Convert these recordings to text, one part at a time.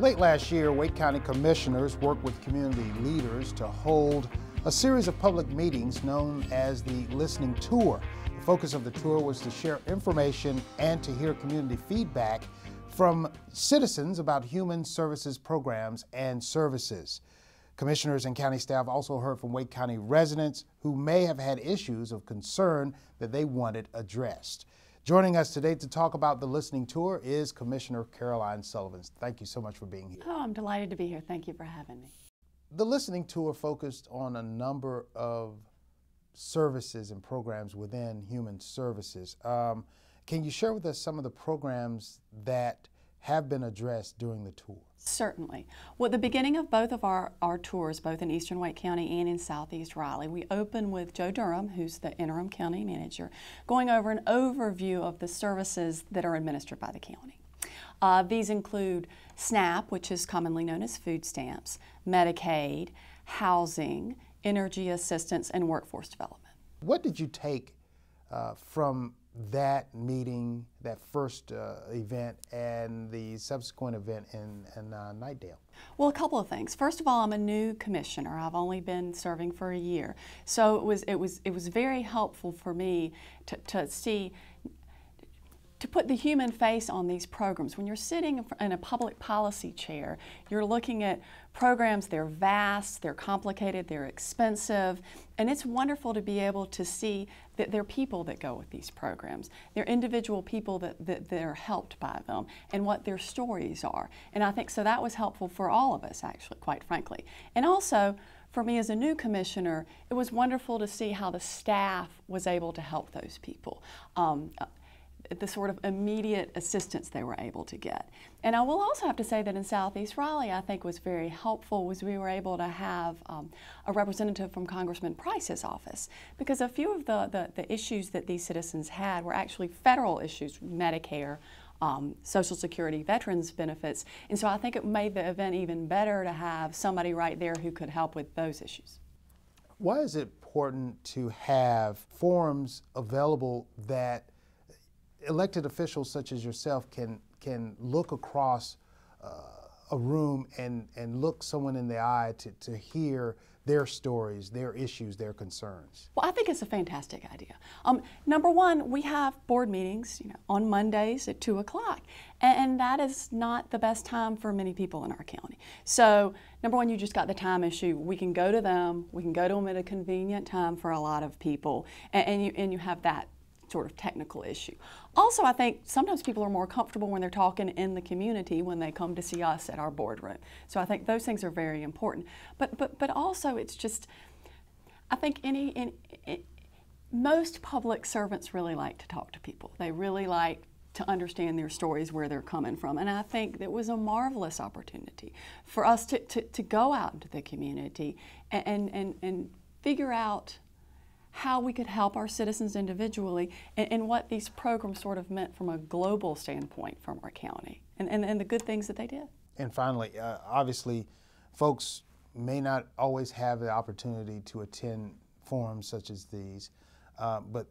Late last year, Wake County commissioners worked with community leaders to hold a series of public meetings known as the Listening Tour. The focus of the tour was to share information and to hear community feedback from citizens about human services programs and services. Commissioners and county staff also heard from Wake County residents who may have had issues of concern that they wanted addressed. Joining us today to talk about the listening tour is Commissioner Caroline Sullivan. Thank you so much for being here. Oh, I'm delighted to be here. Thank you for having me. The listening tour focused on a number of services and programs within human services. Um, can you share with us some of the programs that have been addressed during the tour? Certainly. Well, at the beginning of both of our, our tours, both in eastern Wake County and in southeast Raleigh, we open with Joe Durham, who's the interim county manager, going over an overview of the services that are administered by the county. Uh, these include SNAP, which is commonly known as food stamps, Medicaid, housing, energy assistance, and workforce development. What did you take uh, from that meeting, that first uh, event, and the subsequent event in, in uh, Nightdale? Well, a couple of things. First of all, I'm a new commissioner. I've only been serving for a year, so it was it was it was very helpful for me to, to see to put the human face on these programs. When you're sitting in a public policy chair, you're looking at programs, they're vast, they're complicated, they're expensive, and it's wonderful to be able to see that there are people that go with these programs. They're individual people that, that, that are helped by them and what their stories are. And I think so that was helpful for all of us, actually, quite frankly. And also, for me as a new commissioner, it was wonderful to see how the staff was able to help those people. Um, the sort of immediate assistance they were able to get. And I will also have to say that in Southeast Raleigh, I think was very helpful was we were able to have um, a representative from Congressman Price's office because a few of the, the, the issues that these citizens had were actually federal issues, Medicare, um, Social Security veterans benefits. And so I think it made the event even better to have somebody right there who could help with those issues. Why is it important to have forums available that elected officials such as yourself can can look across uh, a room and and look someone in the eye to, to hear their stories, their issues, their concerns? Well, I think it's a fantastic idea. Um, number one, we have board meetings you know, on Mondays at 2 o'clock, and that is not the best time for many people in our county. So, number one, you just got the time issue. We can go to them, we can go to them at a convenient time for a lot of people, and, and you, and you have that sort of technical issue. Also, I think sometimes people are more comfortable when they're talking in the community when they come to see us at our boardroom. So I think those things are very important. But but but also it's just I think any, eh, most public servants really like to talk to people. They really like to understand their stories, where they're coming from. And I think that was a marvelous opportunity for us to, to, to go out into the community and, and, and figure out how we could help our citizens individually and, and, what these programs sort of meant from a global standpoint from our county and, and, and the good things that they did. And finally, uh, obviously, folks may not always have the opportunity to attend forums such as these, uh, but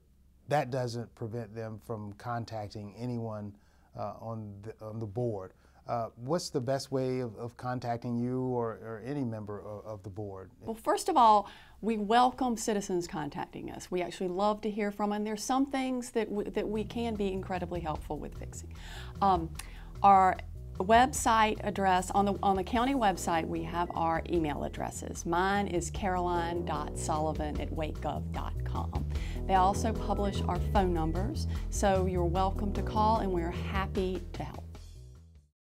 that doesn't prevent them from contacting anyone uh, on, the, on the board uh, what's the best way of, of contacting you or, or any member of, of, the board? Well, first of all, we welcome citizens contacting us. We actually love to hear from them. There's some things that, that we can be incredibly helpful with fixing. Um, our website address on the on the county website we have our email addresses mine is caroline.sullivan at wakegov.com they also publish our phone numbers so you're welcome to call and we're happy to help